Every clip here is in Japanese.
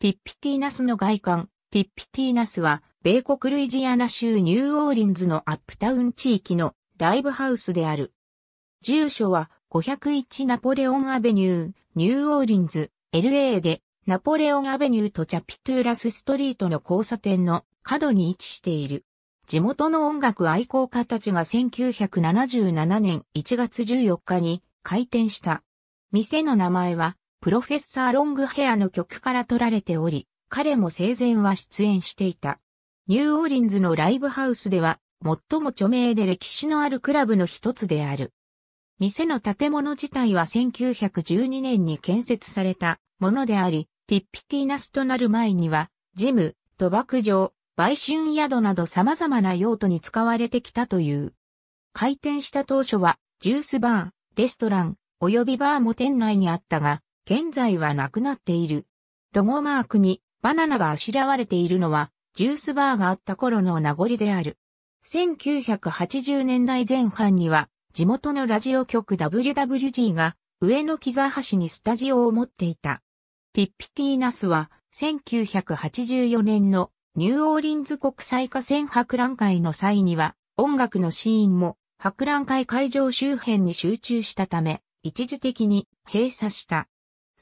ティッピティナスの外観、ティッピティナスは、米国ルイジアナ州ニューオーリンズのアップタウン地域のライブハウスである。住所は501ナポレオンアベニュー、ニューオーリンズ、LA で、ナポレオンアベニューとチャピトゥーラスストリートの交差点の角に位置している。地元の音楽愛好家たちが1977年1月14日に開店した。店の名前はプロフェッサー・ロングヘアの曲から取られており、彼も生前は出演していた。ニューオーリンズのライブハウスでは、最も著名で歴史のあるクラブの一つである。店の建物自体は1912年に建設されたものであり、ティッピティナスとなる前には、ジム、賭博場、売春宿など様々な用途に使われてきたという。開店した当初は、ジュースバー、レストラン、及びバーも店内にあったが、現在はなくなっている。ロゴマークにバナナがあしらわれているのは、ジュースバーがあった頃の名残である。1980年代前半には、地元のラジオ局 WWG が、上野木沢橋にスタジオを持っていた。ピッピティナスは、1984年のニューオーリンズ国際河川博覧会の際には、音楽のシーンも博覧会会場周辺に集中したため、一時的に閉鎖した。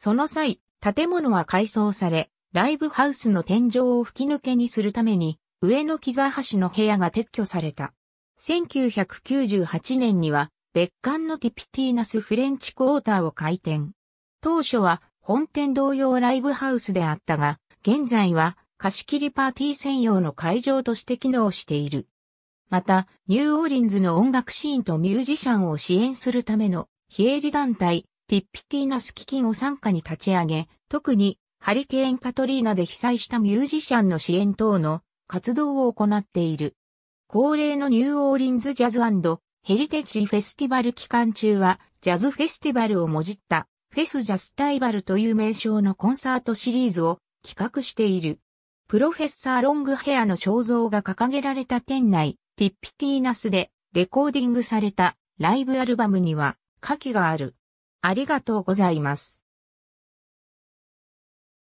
その際、建物は改装され、ライブハウスの天井を吹き抜けにするために、上野木沢橋の部屋が撤去された。1998年には、別館のティピティーナスフレンチクォーターを開店。当初は、本店同様ライブハウスであったが、現在は、貸し切りパーティー専用の会場として機能している。また、ニューオーリンズの音楽シーンとミュージシャンを支援するための非営利団体、ティッピティナス基金を参加に立ち上げ、特にハリケーンカトリーナで被災したミュージシャンの支援等の活動を行っている。恒例のニューオーリンズジャズヘリテージフェスティバル期間中は、ジャズフェスティバルをもじった、フェスジャスタイバルという名称のコンサートシリーズを企画している。プロフェッサーロングヘアの肖像が掲げられた店内、ティッピティーナスでレコーディングされたライブアルバムには、下記がある。ありがとうございます。